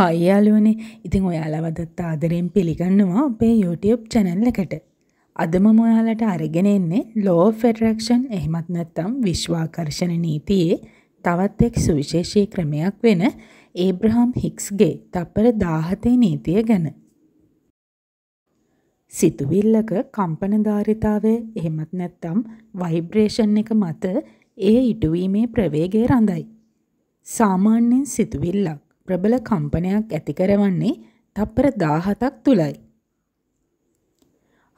හයියාලුවනේ ඉතිං ඔයාලවදත් ආදරයෙන් පිළිගන්නවා අපේ YouTube චැනල් එකට. අදම මොයාලට අරගෙන එන්නේ ලෝ ෆෙඩරක්ෂන් එහෙමත් නැත්තම් විශ්වාකර්ෂණ නීතියේ තවත් එක් සුවිශේෂී ක්‍රමයක් වෙන ඒබ්‍රහම් හික්ස්ගේ තප්පර දාහතේ නීතිය ගැන. සිතුවිල්ලක කම්පනධාරිතාවය එහෙමත් නැත්තම් වයිබ්‍රේෂන් එක මත ඒ ඉටුවීමේ ප්‍රවේගය රඳයි. සාමාන්‍යයෙන් සිතුවිල්ලක් ප්‍රබල කම්පනයක් ඇති කරවන්නේ තප්පර 17ක් තුලයි.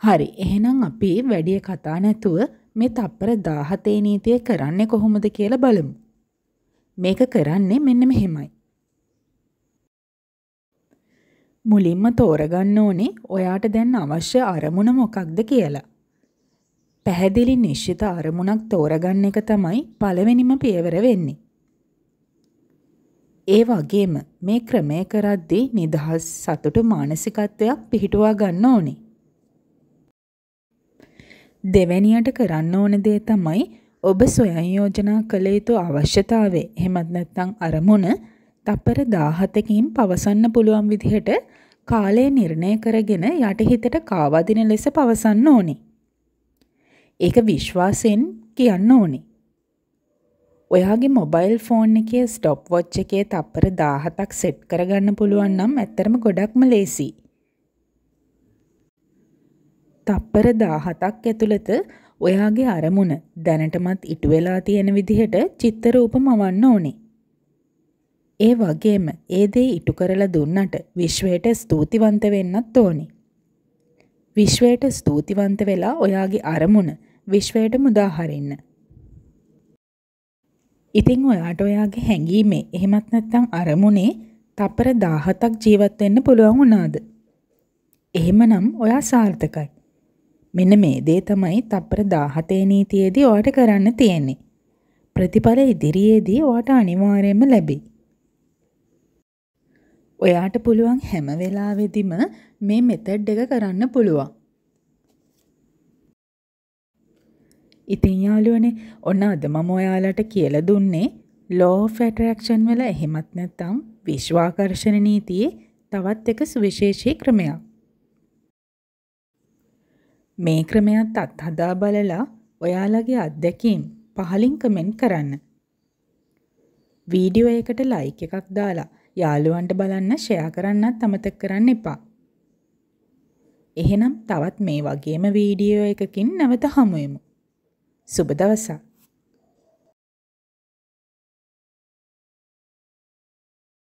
හරි, එහෙනම් අපි වැඩි කතා නැතුව මේ තප්පර 17 නීතිය කරන්නේ කොහොමද කියලා බලමු. මේක කරන්නේ මෙන්න මෙහෙමයි. මුලින්ම තෝරගන්න ඕනේ ඔයාට දැන් අවශ්‍ය අරමුණ මොකක්ද කියලා. පැහැදිලි නිශ්චිත අරමුණක් තෝරගන්න එක තමයි පළවෙනිම පියවර වෙන්නේ. ඒ වගේම මේ ක්‍රමය කරද්දී නිදහස් සතුටු මානසිකත්වයක් පිහිටුවා ගන්න ඕනේ. දෙවැනියට කරන්න ඕන දේ තමයි ඔබ සොයන් යෝජනා කළ යුතු අවශ්‍යතාවය එහෙමත් නැත්නම් අරමුණ තප්පර 17කින් පවසන්න පුළුවන් විදිහට කාලය නිර්ණය කරගෙන යටිහිතට කාවදින ලෙස පවසන්න ඕනේ. ඒක විශ්වාසෙන් කියන්න ඕනේ. ඔයාගේ මොබයිල් ෆෝන් එකේ ස්ටොප් වොච් එකේ තප්පර 17ක් සෙට් කරගන්න පුළුවන් නම් ඇත්තරම ගොඩක්ම ලේසි. තප්පර 17ක් ඇතුළත ඔයාගේ අරමුණ දැනටමත් ඉටු වෙලා තියෙන විදිහට චිත්ත රූප මවන්න ඕනේ. ඒ වගේම ඒ දේ ඉටු කරලා දුන්නට විශ්වයට ස්තුතිවන්ත වෙන්නත් ඕනේ. විශ්වයට ස්තුතිවන්ත වෙලා ඔයාගේ අරමුණ විශ්වයට මුදාහරින්න. ඉතින් ඔයාට ඔයාගේ හැඟීමේ එහෙමත් නැත්නම් අරමුණේ තප්පර 17ක් ජීවත් වෙන්න පුළුවන් වුණාද? එහෙමනම් ඔයා සාර්ථකයි. මෙන්න මේ දේ තමයි තප්පර 17 නීතියේදී ඔයාට කරන්න තියෙන්නේ. ප්‍රතිඵල ඉදිරියේදී ඔයාට අනිවාර්යයෙන්ම ලැබෙයි. ඔයාට පුළුවන් හැම වෙලාවෙදිම මේ මෙතඩ් එක කරන්න පුළුවන්. ඉතින් යාළුවනේ ඔන්න අද මම ඔයාලට කියලා දුන්නේ law of attraction වල එහෙමත් නැත්නම් විශ්වාකර්ෂණ නීතියේ තවත් එක සුවිශේෂී ක්‍රමයක්. මේ ක්‍රමයත් අත්හදා බලලා ඔයාලගේ අත්දැකීම් පහලින් කමෙන්ට් කරන්න. වීඩියෝ එකට ලයික් එකක් දාලා යාළුවන්ට බලන්න ෂෙයා කරන්නත් අමතක කරන්න එපා. එහෙනම් තවත් මේ වගේම වීඩියෝ එකකින් නැවත හමුවෙමු. Sube